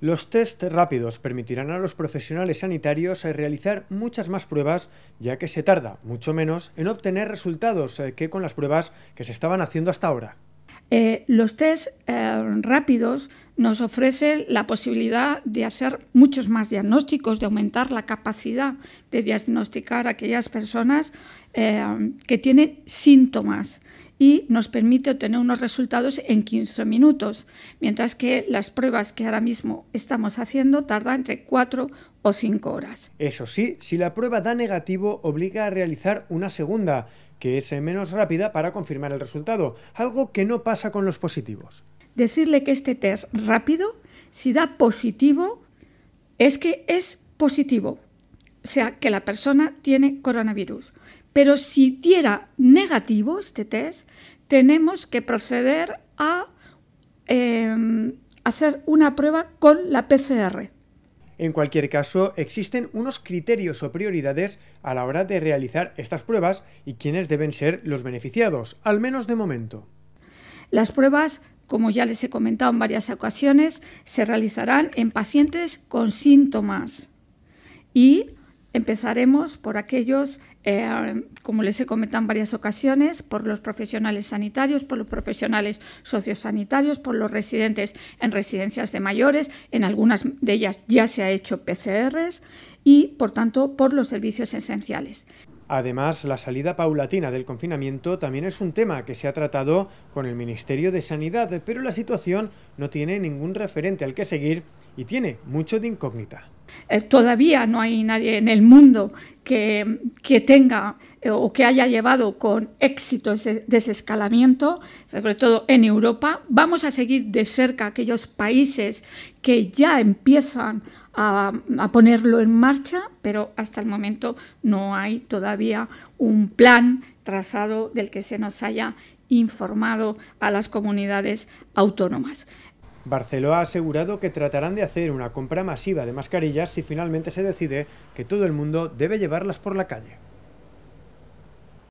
Los test rápidos permitirán a los profesionales sanitarios eh, realizar muchas más pruebas, ya que se tarda mucho menos en obtener resultados eh, que con las pruebas que se estaban haciendo hasta ahora. Eh, los test rápidos nos ofrece la posibilidad de hacer muchos más diagnósticos, de aumentar la capacidad de diagnosticar a aquellas personas eh, que tienen síntomas y nos permite obtener unos resultados en 15 minutos, mientras que las pruebas que ahora mismo estamos haciendo tardan entre 4 o 5 horas. Eso sí, si la prueba da negativo, obliga a realizar una segunda, que es menos rápida para confirmar el resultado, algo que no pasa con los positivos decirle que este test rápido, si da positivo, es que es positivo. O sea, que la persona tiene coronavirus. Pero si diera negativo este test, tenemos que proceder a em, hacer una prueba con la PCR. En cualquier caso, existen unos criterios o prioridades a la hora de realizar estas pruebas y quiénes deben ser los beneficiados, al menos de momento. Las pruebas como ya les he comentado en varias ocasiones, se realizarán en pacientes con síntomas y empezaremos por aquellos, eh, como les he comentado en varias ocasiones, por los profesionales sanitarios, por los profesionales sociosanitarios, por los residentes en residencias de mayores, en algunas de ellas ya se ha hecho PCRs y, por tanto, por los servicios esenciales. Además, la salida paulatina del confinamiento también es un tema que se ha tratado con el Ministerio de Sanidad, pero la situación no tiene ningún referente al que seguir y tiene mucho de incógnita. Eh, todavía no hay nadie en el mundo que, tenga eh, o que haya llevado con éxito ese desescalamiento, sobre todo en Europa. Vamos a seguir de cerca aquellos países que ya empiezan a, a ponerlo en marcha, pero hasta el momento no hay todavía un plan trazado del que se nos haya informado a las comunidades autónomas. Barceló ha asegurado que tratarán de hacer una compra masiva de mascarillas si finalmente se decide que todo el mundo debe llevarlas por la calle.